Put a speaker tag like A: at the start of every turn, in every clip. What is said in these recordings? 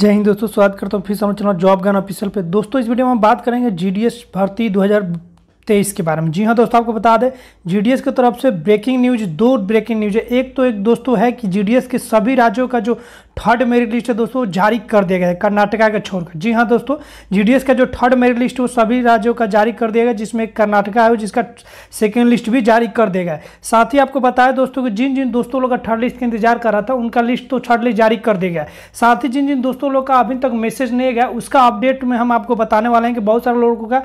A: जय हिंद दोस्तों स्वागत करता हूँ फिर समझ चला जॉब गन ऑफिसल पे दोस्तों इस वीडियो में हम बात करेंगे जीडीएस भर्ती तेईस के बारे में जी हाँ दोस्तों आपको बता दें जीडीएस की तरफ से ब्रेकिंग न्यूज दो ब्रेकिंग न्यूज है एक तो एक दोस्तों है कि जीडीएस के सभी राज्यों का जो थर्ड मेरिट लिस्ट है दोस्तों जारी कर दिया गया है कर्नाटका का छोड़कर जी हाँ दोस्तों जीडीएस का जो थर्ड मेरिट लिस्ट है वो सभी राज्यों का जारी कर दिया गया जिसमें कर्नाटका है जिसका सेकेंड लिस्ट भी जारी कर दिया गया साथ ही आपको बताया दोस्तों की जिन जिन दोस्तों लोग का थर्ड लिस्ट का इंतजार कर रहा था उनका लिस्ट तो थर्ड लिस्ट जारी कर दिया गया साथ ही जिन जिन दोस्तों लोग का अभी तक मैसेज नहीं गया उसका अपडेट में हम आपको बताने वाले हैं कि बहुत सारे लोगों का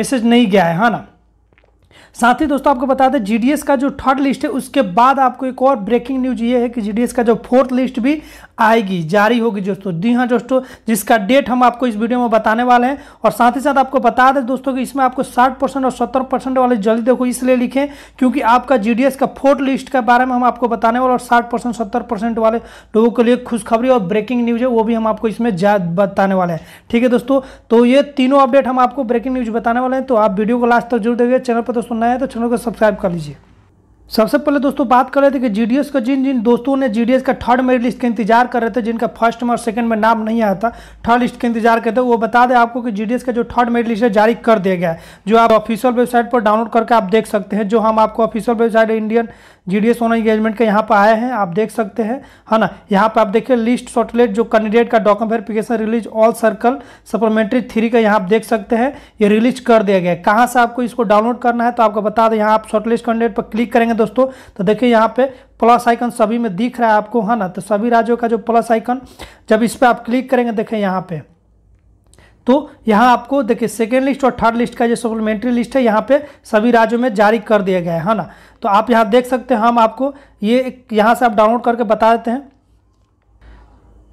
A: मैसेज नहीं गया है हाँ ना साथ ही दोस्तों आपको बता दें जीडीएस का जो थर्ड लिस्ट है उसके बाद आपको एक और ब्रेकिंग न्यूज ये है कि जीडीएस का जो फोर्थ लिस्ट भी आएगी जारी होगी दोस्तों जी हाँ दोस्तों जिसका डेट हम आपको इस वीडियो में बताने वाले हैं और साथ ही साथ आपको बता दें दोस्तों कि इसमें आपको साठ परसेंट और सत्तर परसेंट वाले जल्दी देखो इसलिए लिखें क्योंकि आपका जी का फोर्थ लिस्ट के बारे में हम आपको बताने वाले और साठ परसेंट सत्तर परसेंट वाले लोगों के लिए खुशखबरी और ब्रेकिंग न्यूज है वो भी हम आपको इसमें बताने वाले हैं ठीक है दोस्तों तो ये तीनों अपडेट हम आपको ब्रेकिंग न्यूज बताने वाले हैं तो आप वीडियो को लास्ट तक जरूर देखिए चैनल पर तो दोस्तों है तो चैनल को सब्सक्राइब कर लीजिए सबसे पहले दोस्तों बात कर रहे थे कि जीडीएस का जिन जिन दोस्तों ने जीडीएस का थर्ड मेरिट लिस्ट का इंतजार कर रहे थे जिनका फर्स्ट में और सेकंड में नाम नहीं आया था थर्ड लिस्ट का इंतजार करते वो बता दें आपको कि जीडीएस का जो थर्ड मेरिट लिस्ट है जारी कर दिया गया है जो आप ऑफिशियल वेबसाइट पर डाउनलोड करके आप देख सकते हैं जो हम आपको official website Indian G D engagement के यहाँ पर आए हैं आप देख सकते हैं है ना यहाँ पर आप देखिए लिस्ट शॉर्टलेट जो कैंडिडेट का document verification release all circle supplementary three का यहाँ आप देख सकते हैं ये रिलीज कर दिया गया है कहाँ से आपको इसको डाउनलोड करना है तो आपको बता दें यहाँ आप शॉर्टलिस्ट कैंडिडेट पर क्लिक करेंगे दोस्तों तो देखिए यहाँ पे प्लस आइकन सभी में दिख रहा है आपको है ना तो सभी राज्यों का जो प्लस आइकन जब इस पर आप क्लिक करेंगे देखें यहाँ पे तो यहाँ आपको देखिए सेकेंड लिस्ट और थर्ड लिस्ट का जो सप्लीमेंट्री लिस्ट है यहाँ पे सभी राज्यों में जारी कर दिया गया है है ना तो आप यहाँ देख सकते हैं हम आपको ये यहाँ से आप डाउनलोड करके बता देते हैं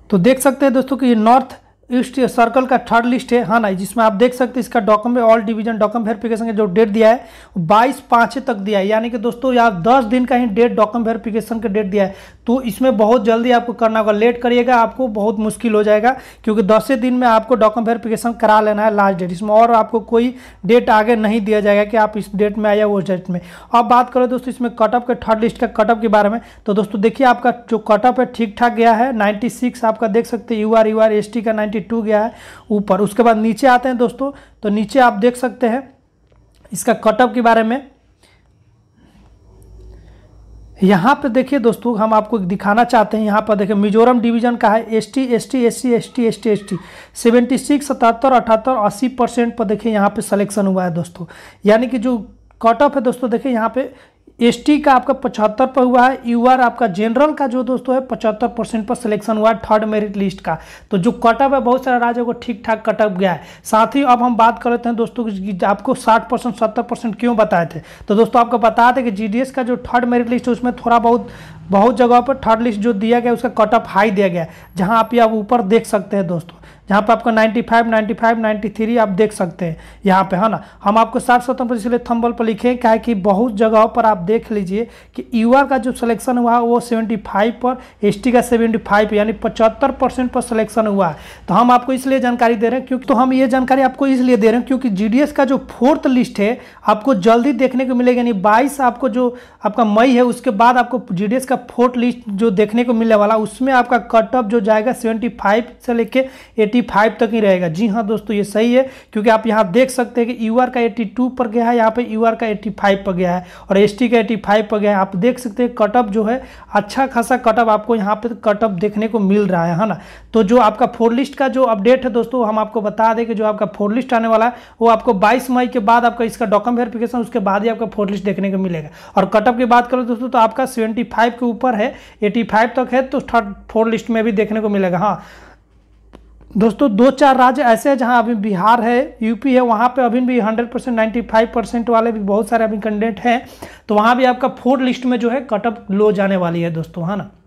A: तो देख सकते हैं दोस्तों कि ये नॉर्थ ईस्ट सर्कल का थर्ड लिस्ट है हाँ ना जिसमें आप देख सकते हैं इसका document all division document verification का जो डेट दिया है बाईस पाँच तक दिया है यानी कि दोस्तों यार दस दिन का ही डेट डॉक्यूमेंट वेरिफिकेशन का डेट दिया है तो इसमें बहुत जल्दी आपको करना होगा लेट करिएगा आपको बहुत मुश्किल हो जाएगा क्योंकि दसें दिन में आपको डॉक्यूमेंट वेरिफिकेशन करा लेना है लास्ट डेट इसमें और आपको कोई डेट आगे नहीं दिया जाएगा कि आप इस डेट में आया उस डेट में अब बात करें दोस्तों इसमें कटअप के थर्ड लिस्ट का कटअप के बारे में तो दोस्तों देखिए आपका जो कटअप है ठीक ठाक गया है नाइन्टी आपका देख सकते हैं U R U R S का नाइन्टी नाइन्टी टू गया है ऊपर उसके बाद नीचे आते हैं दोस्तों तो नीचे आप देख सकते हैं इसका कटअप के बारे में यहाँ पे देखिए दोस्तों हम आपको दिखाना चाहते हैं यहाँ पर देखिए मिजोरम डिवीजन का है S T S T S C S T S T S T seventy six सतहत्तर अठहत्तर अस्सी परसेंट पर देखिए यहाँ पे सिलेक्शन हुआ है दोस्तों यानी कि जो कट ऑफ है दोस्तों देखिए यहाँ पे एसटी का आपका पचहत्तर पर हुआ है यूआर आपका जनरल का जो दोस्तों है पचहत्तर परसेंट पर सिलेक्शन हुआ है थर्ड मेरिट लिस्ट का तो जो कटअप है बहुत सारा राज्यों को ठीक ठाक कटअप गया है साथ ही अब हम बात कर लेते हैं दोस्तों की आपको साठ परसेंट सत्तर परसेंट क्यों बताए थे तो दोस्तों आपको बता दें कि जी का जो थर्ड मेरिट लिस्ट है उसमें थोड़ा बहुत बहुत जगह पर थर्ड लिस्ट जो दिया गया उसका कटअप हाई दिया गया जहाँ आप ये आप ऊपर देख सकते हैं दोस्तों जहाँ पे आपका 95, 95, 93 आप देख सकते हैं यहाँ पे है ना हम आपको साठ पर इसलिए थम्बल पर लिखे क्या है कि बहुत जगहों पर आप देख लीजिए कि यूआर का जो सिलेक्शन हुआ वो 75 पर एस का 75 यानी पचहत्तर परसेंट पर सिलेक्शन हुआ है तो हम आपको इसलिए जानकारी दे रहे हैं क्योंकि तो हम ये जानकारी आपको इसलिए दे रहे हैं क्योंकि जी का जो फोर्थ लिस्ट है आपको जल्दी देखने को मिलेगा यानी बाईस आपको जो आपका मई है उसके बाद आपको जी का फोर्थ लिस्ट जो देखने को मिलने वाला उसमें आपका कट ऑफ जो जाएगा सेवेंटी से लेकर एटी फाइव तक ही रहेगा जी हाँ दोस्तों ये सही है क्योंकि आप यहाँ देख सकते हैं कि यू का 82 पर गया है यहाँ पे यू का 85 पर गया है और एस का 85 पर गया है आप देख सकते हैं कटअप जो है अच्छा खासा कटअप आपको यहाँ पे कटअप देखने को मिल रहा है है ना तो जो आपका फोर लिस्ट का जो अपडेट है दोस्तों हम आपको बता दें कि जो आपका फोर लिस्ट आने वाला है वो आपको बाईस मई के बाद आपका इसका डॉक्यूमेंट वेरिफिकेशन उसके बाद ही आपका फोर लिस्ट देखने को मिलेगा और कटअप की बात करो दोस्तों तो आपका सेवेंटी के ऊपर है एटी तक है तो थर्ड फोर लिस्ट में भी देखने को मिलेगा हाँ दोस्तों दो चार राज्य ऐसे हैं जहां अभी बिहार है यूपी है वहां पे अभी भी 100 परसेंट नाइन्टी परसेंट वाले भी बहुत सारे अभी कैंडिडेट हैं तो वहां भी आपका फोर्थ लिस्ट में जो है कटअप लो जाने वाली है दोस्तों है ना